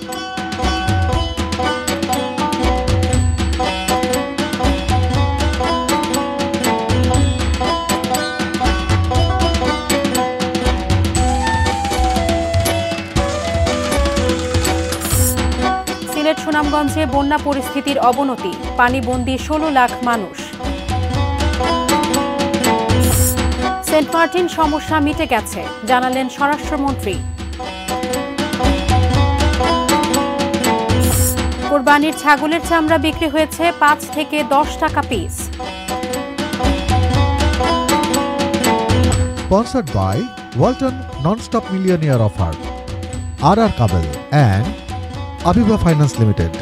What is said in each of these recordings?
সিলেট সুনামগঞ্জে বন্যা পরিস্থিতির অবনতি পানিবন্দী ষোলো লাখ মানুষ সেন্ট মার্টিন সমস্যা মিটে গেছে জানালেন স্বরাষ্ট্রমন্ত্রী কোরবানির ছাগলের চামড়া বিক্রি হয়েছে পাঁচ থেকে দশ টাকা piece sponsored by Walton nonstop millionaire offer R R Kabel and Abiba finance limited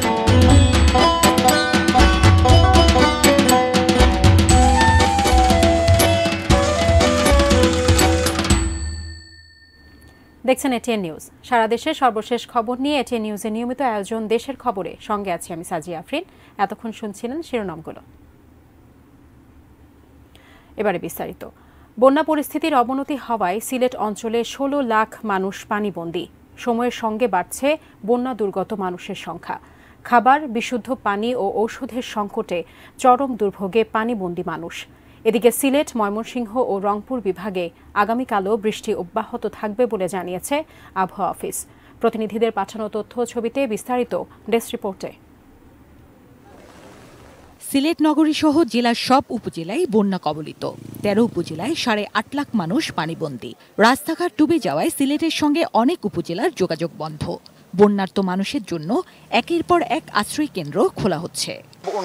দেখছেন এটিএন নিউজ সারা দেশের সর্বশেষ খবর নিয়ে এটিএন নিউজের নিয়মিত আয়োজন দেশের খবরে সঙ্গে আছি আমি সাজি আফরিন এতক্ষণ শুনছিলেন শিরোনামগুলো এবারে বিস্তারিত বন্যা পরিস্থিতির অবনতি হওয়ায় সিলেট অঞ্চলে ষোলো লাখ মানুষ পানিবন্দী সময়ের সঙ্গে বাড়ছে বন্যা দুর্গত মানুষের সংখ্যা খাবার বিশুদ্ধ পানি ও ঔষধের সংকটে চরম দুর্ভোগে পানিবন্দী মানুষ এদিকে সিলেট ময়মনসিংহ ও রংপুর বিভাগে আগামীকালও বৃষ্টি অব্যাহত থাকবে বলে জানিয়েছে আবহাওয়া অফিস প্রতিনিধিদের পাঠানো তথ্য ছবিতে বিস্তারিত ডেস্ক রিপোর্টে সিলেট নগরী সহ জেলার সব উপজেলায় বন্যা কবলিত তেরো উপজেলায় সাড়ে আট লাখ মানুষ পানিবন্দী রাস্তাঘাট ডুবে যাওয়ায় সিলেটের সঙ্গে অনেক উপজেলার যোগাযোগ বন্ধ বন্যার্ত মানুষের জন্য একের পর এক আশ্রয় কেন্দ্র খোলা হচ্ছে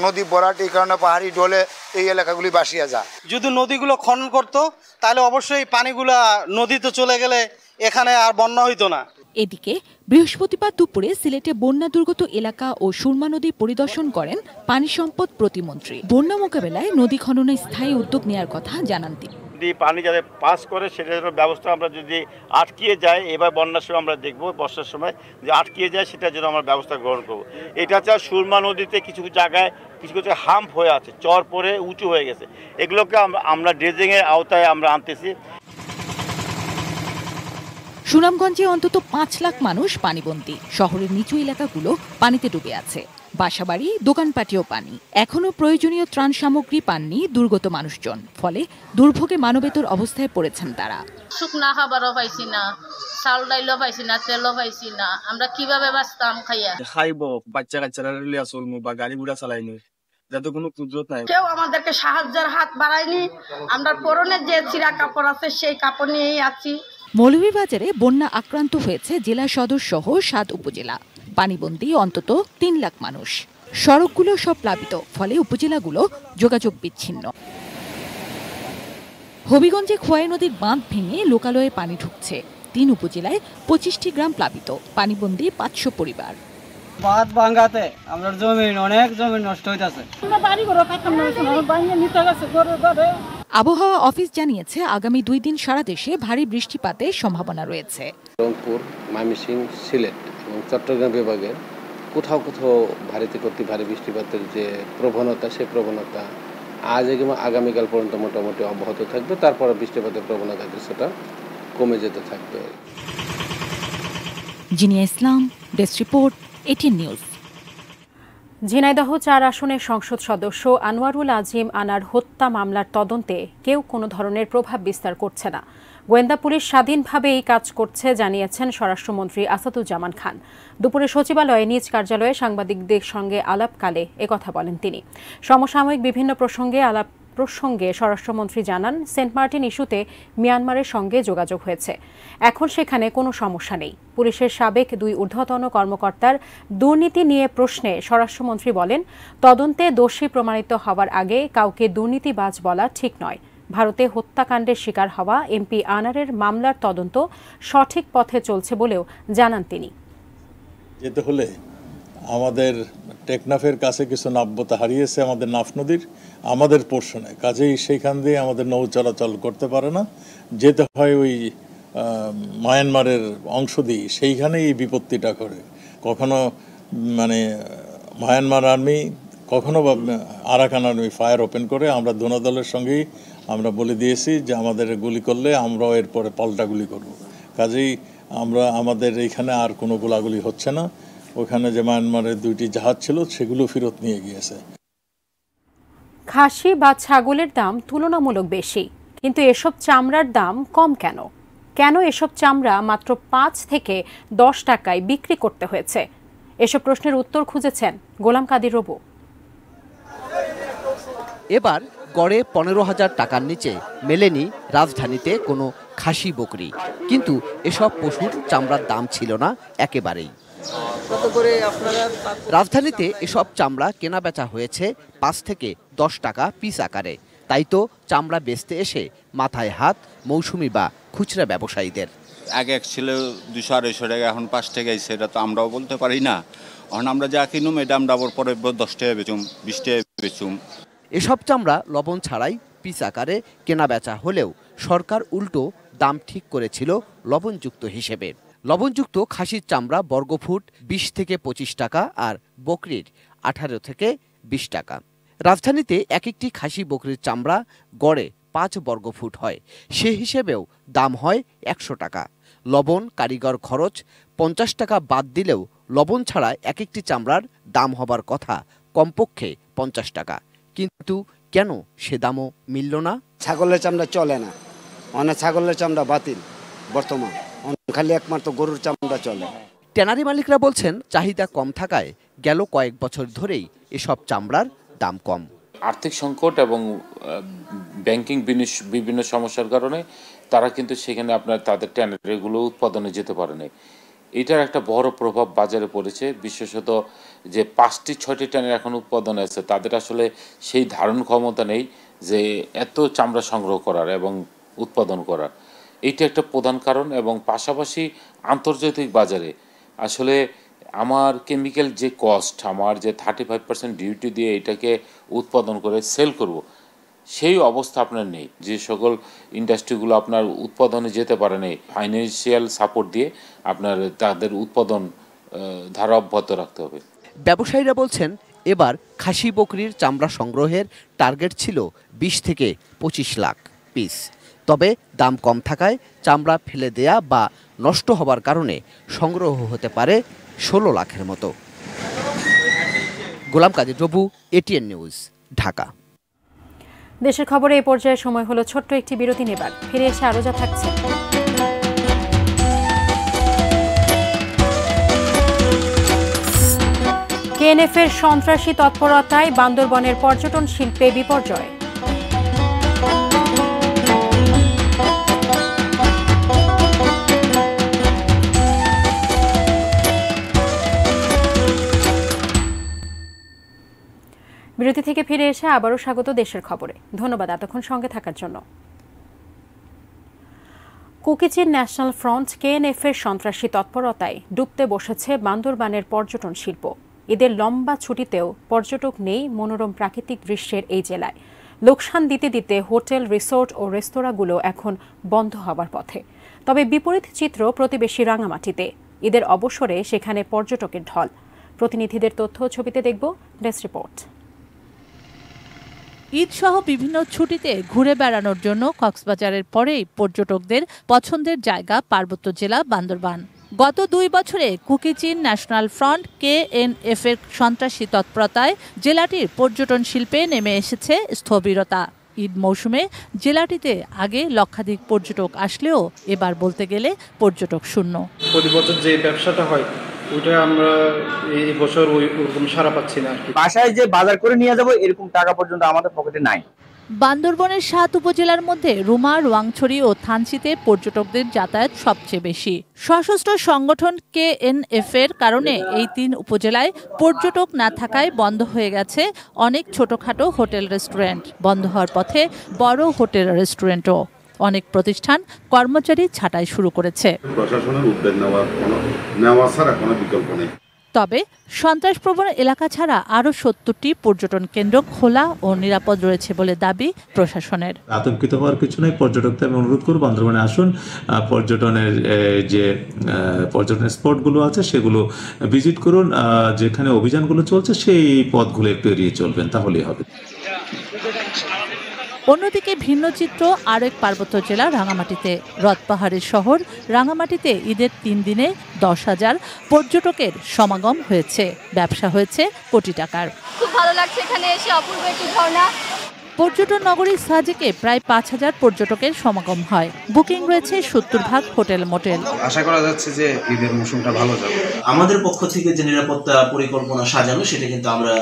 নদী বরাট এই কারণে পাহাড়ি ডলে এই এলাকাগুলি বাসিয়া যায় যদি নদীগুলো খনন করত তাহলে অবশ্যই পানিগুলা নদীতে চলে গেলে এখানে আর বন্যা হইতো না এদিকে বৃহস্পতিবার দুপুরে সিলেটে বন্যা দুর্গত এলাকা ও সুরমা নদী পরিদর্শন করেন পানি সম্পদ প্রতিমন্ত্রী বন্যা মোকাবেলায় নদী খননে স্থায়ী উদ্যোগ নেওয়ার কথা জানান তিনি যদি পানি যাতে পাস করে সেটা যেন ব্যবস্থা আমরা যদি আটকিয়ে যায় এবার বন্যার সময় আমরা দেখব বর্ষার সময় যে আটকিয়ে যায় সেটার জন্য আমরা ব্যবস্থা গ্রহণ করব এটা চা সুরমা নদীতে কিছু জায়গায় কিছু কিছু হাম্প হয়ে আছে চর পরে উঁচু হয়ে গেছে এগুলোকে আমরা ড্রেজিংয়ের আওতায় আমরা আনতেছি সুনামগঞ্জে অন্তত পাঁচ লাখ মানুষ পানিবন্দী শহরের নিচু এলাকাগুলো পানিতে ডুবে আছে বাসাবাড়ি দোকানপাটিও পানি এখনও প্রয়োজনীয় ত্রাণ সামগ্রী পাননি দুর্গত মানুষজন ফলে দুর্ভোগে মানবেতর অবস্থায় পড়েছেন তারা শুকনা খাবারও পাইছি না চাল ডাইলও পাইছি না তেলও পাইছি না আমরা কিভাবে বাঁচতাম খাইয়া খাইব বাচ্চা কাচ্চারা বা গাড়ি ঘোড়া চালাইনি যাতে কোনো কুদরত নাই কেউ আমাদেরকে সাহায্যের হাত বাড়ায়নি আমরা পরনে যে চিরা কাপড় আছে সেই কাপড় নিয়েই আছি মৌলভীবাজারে বন্যা আক্রান্ত হয়েছে জেলা সদর সহ সাত উপজেলা পানিবন্দী অন্তত তিন লাখ মানুষ সড়কগুলো সব প্লাবিত ফলে উপজেলাগুলো যোগাযোগ বিচ্ছিন্ন হবিগঞ্জে খোয়াই নদীর বাঁধ ভেঙে লোকালয়ে পানি ঢুকছে তিন উপজেলায় পঁচিশটি গ্রাম প্লাবিত পানিবন্দী পাঁচশো পরিবার বাঁধ ভাঙাতে জমি অনেক জমি নষ্ট হইতেছে আবহাওয়া অফিস জানিয়েছে আগামী দুই দিন সারা দেশে ভারী বৃষ্টিপাতের সম্ভাবনা রয়েছে রংপুর ময়মনসিংহ সিলেট এবং চট্টগ্রাম বিভাগের কোথাও কোথাও ভারী করতে ভারী বৃষ্টিপাতের যে প্রবণতা সে প্রবণতা আজ এবং আগামীকাল পর্যন্ত মোটামুটি অব্যাহত থাকবে তারপর বৃষ্টিপাতের প্রবণতা কিছুটা কমে যেতে থাকবে Zinia Islam desk report ATN news Jhenaidah চার আসনের সংসদ সদস্য আনোয়ারুল আজিম আনার হত্যা মামলার তদন্তে কেউ কোনো ধরনের প্রভাব বিস্তার করছে না গোয়েন্দা পুলিশ স্বাধীনভাবে এই কাজ করছে জানিয়েছেন স্বরাষ্ট্রমন্ত্রী আসাদুজ্জামান খান দুপুরে সচিবালয়ে নিজ কার্যালয়ে সাংবাদিকদের সঙ্গে আলাপকালে একথা বলেন তিনি সমসাময়িক বিভিন্ন প্রসঙ্গে আলাপ প্রসঙ্গে স্বরাষ্ট্রমন্ত্রী জানান সেন্ট মার্টিন ইস্যুতে মিয়ানমারের সঙ্গে যোগাযোগ হয়েছে এখন সেখানে কোনো সমস্যা নেই পুলিশের সাবেক দুই ঊর্ধ্বতন কর্মকর্তার দুর্নীতি নিয়ে প্রশ্নে স্বরাষ্ট্রমন্ত্রী বলেন তদন্তে দোষী প্রমাণিত হওয়ার আগে কাউকে দুর্নীতিবাজ বলা ঠিক নয় ভারতে হত্যাকাণ্ডের শিকার হওয়া এমপি আনারের মামলার তদন্ত সঠিক পথে চলছে বলেও জানান তিনি যেতে হলে আমাদের টেকনাফের কাছে কিছু নাব্যতা হারিয়েছে আমাদের নাফ নদীর আমাদের পোর্শনে কাজেই সেইখান দিয়ে আমাদের নৌ চলাচল করতে পারে না যেতে হয় ওই মায়ানমারের অংশ দিয়ে সেইখানেই এই বিপত্তিটা করে কখনো মানে মায়ানমার আর্মি কখনো বা আরাকান আর্মি ফায়ার ওপেন করে আমরা দোনা দলের সঙ্গেই আমরা বলে দিয়েছি যে আমাদের গুলি করলে আমরাও এরপরে পাল্টা গুলি করব কাজেই আমরা আমাদের এইখানে আর কোনো গোলাগুলি হচ্ছে না ওখানে যে মায়ানমারের দুইটি জাহাজ ছিল সেগুলো ফেরত নিয়ে গিয়েছে খাসি বা ছাগলের দাম তুলনামূলক বেশি কিন্তু এসব চামড়ার দাম কম কেন কেন এসব চামড়া মাত্র পাঁচ থেকে দশ টাকায় বিক্রি করতে হয়েছে এসব প্রশ্নের উত্তর খুঁজেছেন গোলাম কাদির রবু এবার গড়ে পনেরো হাজার টাকার নিচে মেলেনি রাজধানীতে কোনো খাসি বকরি কিন্তু এসব পশুর চামড়ার দাম ছিল না একেবারেই রাজধানীতে এসব চামড়া কেনা বেচা হয়েছে পাঁচ থেকে দশ টাকা পিস আকারে তাই তো চামড়া বেচতে এসে মাথায় হাত মৌসুমি বা খুচরা ব্যবসায়ীদের আগে এক ছিল দুশো আড়াইশো টাকা এখন পাঁচ টাকা সেটা তো আমরাও বলতে পারি না এখন আমরা যা কিনুম এটা আমরা আবার পরে দশ টাকা বেচুম বিশ টাকা বেচুম এসব চামড়া লবণ ছাড়াই পিস আকারে কেনা বেচা হলেও সরকার উল্টো দাম ঠিক করেছিল লবণযুক্ত হিসেবে লবণযুক্ত খাসির চামড়া বর্গফুট ২০ থেকে ২৫ টাকা আর বকরির ১৮ থেকে ২০ টাকা রাজধানীতে এক একটি খাসি বকরির চামড়া গড়ে পাঁচ বর্গফুট হয় সে হিসেবেও দাম হয় একশো টাকা লবণ কারিগর খরচ পঞ্চাশ টাকা বাদ দিলেও লবণ ছাড়া এক একটি চামড়ার দাম হবার কথা কমপক্ষে পঞ্চাশ টাকা কিন্তু কেন সে দামও মিলল না ছাগলের চামড়া চলে না অনেক ছাগলের চামড়া বাতিল বর্তমান খালি একমাত্র গরুর চামড়া চলে ট্যানারি মালিকরা বলছেন চাহিদা কম থাকায় গেল কয়েক বছর ধরেই এসব চামড়ার দাম কম আর্থিক সংকট এবং ব্যাংকিং বিভিন্ন সমস্যার কারণে তারা কিন্তু সেখানে আপনার তাদের ট্যানারিগুলো উৎপাদনে যেতে পারেনি এটার একটা বড় প্রভাব বাজারে পড়েছে বিশেষত যে পাঁচটি ছয়টি ট্যানের এখন উৎপাদন আছে তাদের আসলে সেই ধারণ ক্ষমতা নেই যে এত চামড়া সংগ্রহ করার এবং উৎপাদন করার এইটা একটা প্রধান কারণ এবং পাশাপাশি আন্তর্জাতিক বাজারে আসলে আমার কেমিক্যাল যে কস্ট আমার যে থার্টি ফাইভ পার্সেন্ট ডিউটি দিয়ে এটাকে উৎপাদন করে সেল করব সেই অবস্থা আপনার নেই যে সকল ইন্ডাস্ট্রিগুলো আপনার উৎপাদনে যেতে পারে নেই ফাইন্যান্সিয়াল সাপোর্ট দিয়ে আপনার তাদের উৎপাদন ধারা অব্যাহত রাখতে হবে ব্যবসায়ীরা বলছেন এবার খাসি বকরির চামড়া সংগ্রহের টার্গেট ছিল ২০ থেকে ২৫ লাখ পিস তবে দাম কম থাকায় চামড়া ফেলে দেয়া বা নষ্ট হবার কারণে সংগ্রহ হতে পারে ষোলো লাখের মতো গোলাম কাজী প্রভু এটিএন নিউজ ঢাকা দেশের খবরে এই পর্যায়ে সময় হলো ছোট্ট একটি বিরতি নেবার ফিরে এসে আরো যা থাকছে কেএনএফ এর সন্ত্রাসী তৎপরতায় বান্দরবনের পর্যটন শিল্পে বিপর্যয় বিরতি থেকে ফিরে এসে আবারও স্বাগত দেশের খবরে ধন্যবাদ এতক্ষণ সঙ্গে থাকার জন্য কুকিচির ন্যাশনাল ফ্রন্ট কেএনএফ এর সন্ত্রাসী তৎপরতায় ডুবতে বসেছে বান্দরবানের পর্যটন শিল্প এদের লম্বা ছুটিতেও পর্যটক নেই মনোরম প্রাকৃতিক দৃশ্যের এই জেলায় লোকসান দিতে দিতে হোটেল রিসোর্ট ও রেস্তোরাঁগুলো এখন বন্ধ হওয়ার পথে তবে বিপরীত চিত্র প্রতিবেশী রাঙামাটিতে ঈদের অবসরে সেখানে পর্যটকের ঢল প্রতিনিধিদের তথ্য ছবিতে দেখব ডেস্ক রিপোর্ট ঈদসহ বিভিন্ন ছুটিতে ঘুরে বেড়ানোর জন্য কক্সবাজারের পরেই পর্যটকদের পছন্দের জায়গা পার্বত্য জেলা বান্দরবান গত দুই বছরে কুকিচিন ন্যাশনাল ফ্রন্ট এফ এর সন্ত্রাসী তৎপরতায় জেলাটির পর্যটন শিল্পে নেমে এসেছে স্থবিরতা ঈদ মৌসুমে জেলাটিতে আগে লক্ষাধিক পর্যটক আসলেও এবার বলতে গেলে পর্যটক শূন্য প্রতি বছর যে ব্যবসাটা হয় ওইটা আমরা এই বছর ওই সারা পাচ্ছি না বাসায় যে বাজার করে নিয়ে যাবো এরকম টাকা পর্যন্ত আমাদের পকেটে নাই বান্দরবনের সাত উপজেলার মধ্যে রুমা রোয়াংছড়ি ও থানচিতে পর্যটকদের যাতায়াত সবচেয়ে বেশি সশস্ত্র সংগঠন কেএনএফ এর কারণে এই তিন উপজেলায় পর্যটক না থাকায় বন্ধ হয়ে গেছে অনেক ছোটখাটো হোটেল রেস্টুরেন্ট বন্ধ হওয়ার পথে বড় হোটেল রেস্টুরেন্টও অনেক প্রতিষ্ঠান কর্মচারী ছাঁটাই শুরু করেছে প্রশাসনের উদ্যোগ নেওয়া ছাড়া কোনো বিকল্প নেই তবে সন্ত্রাসপ্রবণ এলাকা ছাড়া আরও সত্তরটি পর্যটন কেন্দ্র খোলা ও নিরাপদ রয়েছে বলে দাবি প্রশাসনের আতঙ্কিত হওয়ার কিছু নেই পর্যটকদের আমি অনুরোধ করবো বান্দরবানে আসুন পর্যটনের যে পর্যটন স্পটগুলো আছে সেগুলো ভিজিট করুন যেখানে অভিযানগুলো চলছে সেই পথগুলো একটু এড়িয়ে চলবেন তাহলেই হবে অন্যদিকে ভিন্ন চিত্র আরও এক পার্বত্য জেলা রাঙামাটিতে পাহাড়ের শহর রাঙামাটিতে ঈদের তিন দিনে দশ হাজার পর্যটকের সমাগম হয়েছে ব্যবসা হয়েছে কোটি টাকার খুব ভালো লাগছে এখানে এসে অপূর্ব একটি ঝর্ণা পর্যটন নগরী সাজেকে প্রায় পাঁচ হাজার পর্যটকের সমাগম হয় বুকিং রয়েছে সত্তর ভাগ হোটেল মোটেল আশা করা যাচ্ছে যে ঈদের মৌসুমটা ভালো যাবে আমাদের পক্ষ থেকে যে নিরাপত্তা পরিকল্পনা সাজানো সেটা কিন্তু আমরা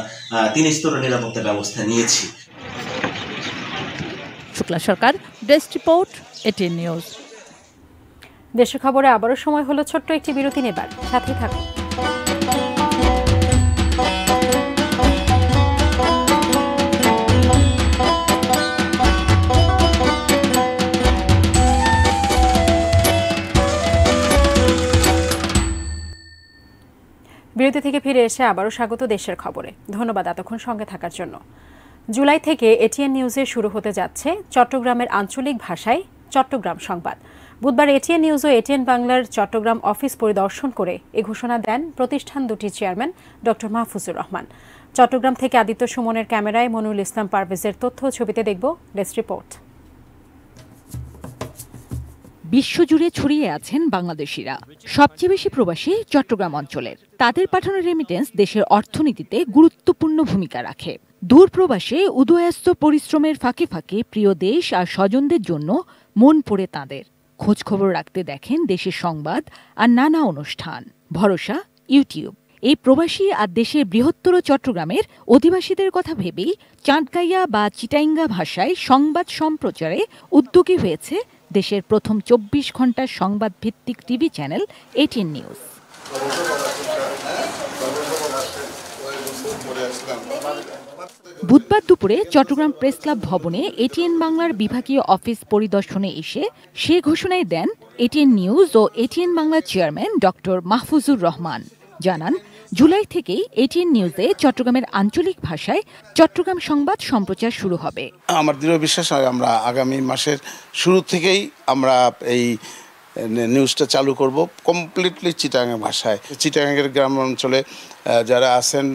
তিন স্তরের নিরাপত্তা ব্যবস্থা নিয়েছি Shukla Sarkar desk report ATN news দেশের খবরে আবারও সময় হলো ছোট্ট একটি বিরতি নেবার সাথে থাকুন বিরতি থেকে ফিরে এসে আবারও স্বাগত দেশের খবরে ধন্যবাদ এতক্ষণ সঙ্গে থাকার জন্য জুলাই থেকে এটিএন নিউজে শুরু হতে যাচ্ছে চট্টগ্রামের আঞ্চলিক ভাষায় চট্টগ্রাম সংবাদ বুধবার এটিএন নিউজ ও এটিএন বাংলার চট্টগ্রাম অফিস পরিদর্শন করে এ ঘোষণা দেন প্রতিষ্ঠান দুটি চেয়ারম্যান ড মাহফুজুর রহমান চট্টগ্রাম থেকে আদিত্য সুমনের ক্যামেরায় মনুল ইসলাম পারভেজের তথ্য ছবিতে দেখব ডেস্ক রিপোর্ট বিশ্বজুড়ে ছড়িয়ে আছেন বাংলাদেশিরা সবচেয়ে বেশি প্রবাসী চট্টগ্রাম অঞ্চলের তাদের পাঠানো রেমিটেন্স দেশের অর্থনীতিতে গুরুত্বপূর্ণ ভূমিকা রাখে দূরপ্রবাসে উদয়াস্ত পরিশ্রমের ফাঁকে ফাঁকে প্রিয় দেশ আর স্বজনদের জন্য মন পড়ে তাঁদের খোঁজখবর রাখতে দেখেন দেশের সংবাদ আর নানা অনুষ্ঠান ভরসা ইউটিউব এই প্রবাসী আর দেশের বৃহত্তর চট্টগ্রামের অধিবাসীদের কথা ভেবেই চাঁদকাইয়া বা চিটাইঙ্গা ভাষায় সংবাদ সম্প্রচারে উদ্যোগী হয়েছে দেশের প্রথম চব্বিশ ঘন্টার সংবাদ ভিত্তিক টিভি চ্যানেল এটিএন নিউজ বুধবার দুপুরে চট্টগ্রাম প্রেস ক্লাব ভবনে এটিএন বাংলার বিভাগীয় অফিস পরিদর্শনে এসে সে ঘোষণায় দেন এটিএন নিউজ ও ATN Bangla chairman doctor Mahfuzur Rahman জানান জুলাই থেকেই এটিএন নিউজে চট্টগ্রামের আঞ্চলিক ভাষায় চট্টগ্রাম সংবাদ সম্প্রচার শুরু হবে আমার দৃঢ় বিশ্বাস হয় আমরা আগামী মাসের শুরু থেকেই আমরা এই নিউজটা চালু করব কমপ্লিটলি চিটাগাং ভাষায় চিটাঙ্গের গ্রাম অঞ্চলে যারা আছেন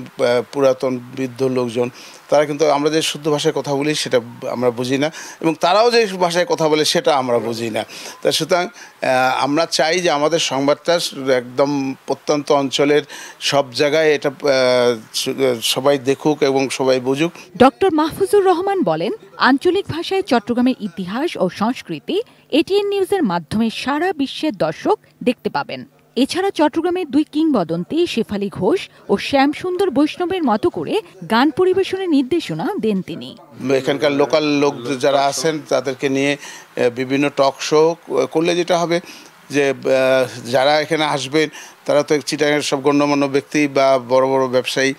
পুরাতন বৃদ্ধ লোকজন তারা কিন্তু আমরা যে শুদ্ধ ভাষায় কথা বলি সেটা আমরা বুঝি না এবং তারাও যে ভাষায় কথা বলে সেটা আমরা বুঝি না তা সুতরাং আমরা চাই যে আমাদের সংবাদটা একদম প্রত্যন্ত অঞ্চলের সব জায়গায় এটা সবাই দেখুক এবং সবাই বুঝুক ডক্টর মাহফুজুর রহমান বলেন আঞ্চলিক ভাষায় চট্টগ্রামের ইতিহাস ও সংস্কৃতি এটিএন নিউজের মাধ্যমে সারা বিশ্বের দর্শক দেখতে পাবেন এছাড়া চট্টগ্রামের দুই কিংবদন্তি শেফালি ঘোষ ও শ্যামসুন্দর বৈষ্ণবের মতো করে গান পরিবেশনের নির্দেশনা দেন তিনি এখানকার লোকাল লোক যারা আছেন তাদেরকে নিয়ে বিভিন্ন টক শো করলে যেটা হবে যে যারা এখানে আসবেন তারা তো চিটাঙের সব গণ্যমান্য ব্যক্তি বা বড় বড় ব্যবসায়ী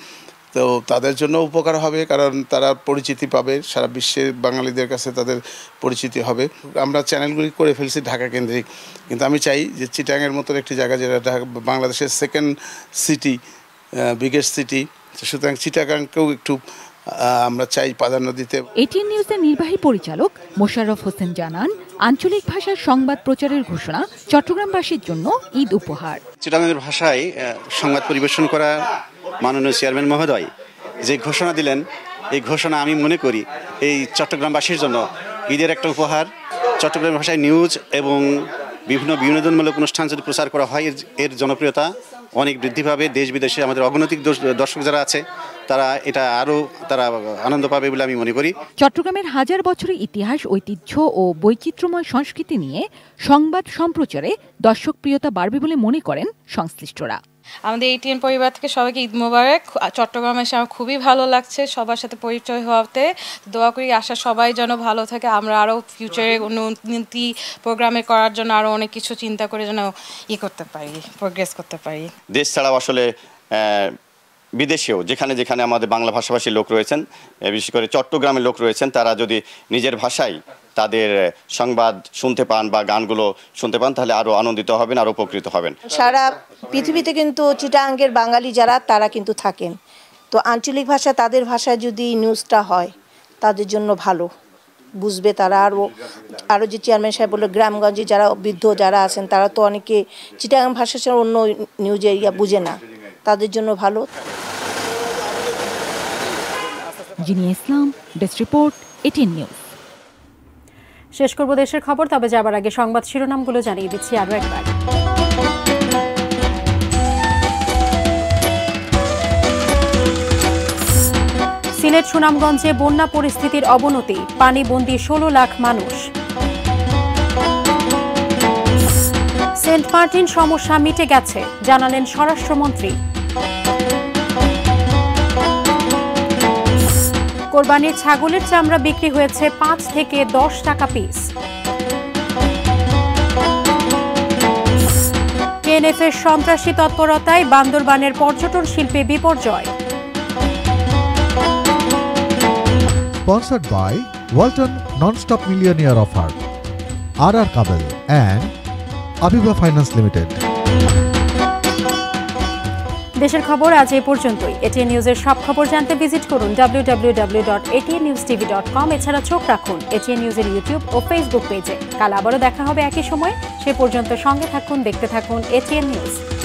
তো তাদের জন্য উপকার হবে কারণ তারা পরিচিতি পাবে সারা বিশ্বে বাঙালিদের কাছে তাদের পরিচিতি হবে আমরা চ্যানেলগুলি করে ফেলছি ঢাকা কেন্দ্রিক কিন্তু আমি চাই যে চিটাংয়ের মতো একটি জায়গা যেটা ঢাকা বাংলাদেশের সেকেন্ড সিটি বিগেস্ট সিটি সুতরাং চিটাগাংকেও একটু আমরা চাই প্রাধান্য দিতে এটিএন নিউজের নির্বাহী পরিচালক মোশাররফ হোসেন জানান আঞ্চলিক ভাষার সংবাদ প্রচারের ঘোষণা চট্টগ্রামবাসীর জন্য ঈদ উপহার চিটাগাংয়ের ভাষায় সংবাদ পরিবেশন করা মাননীয় চেয়ারম্যান মহোদয় যে ঘোষণা দিলেন এই ঘোষণা আমি মনে করি এই চট্টগ্রামবাসীর জন্য ঈদের একটা উপহার চট্টগ্রাম ভাষায় নিউজ এবং বিভিন্ন বিনোদনমূলক অনুষ্ঠান যদি প্রচার করা হয় এর জনপ্রিয়তা অনেক বৃদ্ধি পাবে দেশ বিদেশে আমাদের অগণতিক দর্শক যারা আছে তারা এটা আরও তারা আনন্দ পাবে বলে আমি মনে করি চট্টগ্রামের হাজার বছরের ইতিহাস ঐতিহ্য ও বৈচিত্র্যময় সংস্কৃতি নিয়ে সংবাদ সম্প্রচারে দর্শকপ্রিয়তা বাড়বে বলে মনে করেন সংশ্লিষ্টরা আমাদের এটিএন পরিবার থেকে সবাইকে ঈদ মোবারক চট্টগ্রামে এসে আমার খুবই ভালো লাগছে সবার সাথে পরিচয় হওয়াতে দোয়া করি আশা সবাই যেন ভালো থাকে আমরা আরও ফিউচারে উন্নতি প্রোগ্রামে করার জন্য আরও অনেক কিছু চিন্তা করে যেন ইয়ে করতে পারি প্রোগ্রেস করতে পারি দেশ ছাড়াও আসলে বিদেশেও যেখানে যেখানে আমাদের বাংলা ভাষাভাষী লোক রয়েছেন বিশেষ করে চট্টগ্রামের লোক রয়েছেন তারা যদি নিজের ভাষায় তাদের সংবাদ শুনতে পান বা গানগুলো শুনতে পান তাহলে আরও আনন্দিত হবেন আরও উপকৃত হবেন সারা পৃথিবীতে কিন্তু চিটাঙ্গের বাঙালি যারা তারা কিন্তু থাকেন তো আঞ্চলিক ভাষা তাদের ভাষায় যদি নিউজটা হয় তাদের জন্য ভালো বুঝবে তারা আরও আরও যে চেয়ারম্যান সাহেব বললো গ্রামগঞ্জে যারা বৃদ্ধ যারা আছেন তারা তো অনেকে চিটাগাং ভাষা ছাড়া অন্য নিউজে ইয়া বুঝে না তাদের জন্য ভালো যিনি ইসলাম রিপোর্ট এটিএন নিউজ শেষ করব দেশের খবর তবে যাবার আগে সংবাদ শিরোনামগুলো জানিয়ে দিচ্ছি আরও একবার সিলেট সুনামগঞ্জে বন্যা পরিস্থিতির অবনতি পানিবন্দি ষোলো লাখ মানুষ সেন্ট মার্টিন সমস্যা মিটে গেছে জানালেন স্বরাষ্ট্রমন্ত্রী কোরবানির ছাগলের চামড়া বিক্রি হয়েছে পাঁচ থেকে দশ টাকা পিস টিএনএফের সন্ত্রাসী তৎপরতায় বান্দরবানের পর্যটন শিল্পে বিপর্যয় sponsored by Walton Non-Stop Millionaire Offer, RR Kabel and Abiba Finance Limited. দেশের খবর আজ এ পর্যন্তই এটিএন নিউজের সব খবর জানতে ভিজিট করুন www.atnewstv.com এছাড়া চোখ রাখুন এটিএন নিউজের ইউটিউব ও ফেসবুক পেজে কাল আবারও দেখা হবে একই সময় সে পর্যন্ত সঙ্গে থাকুন দেখতে থাকুন এটিএন নিউজ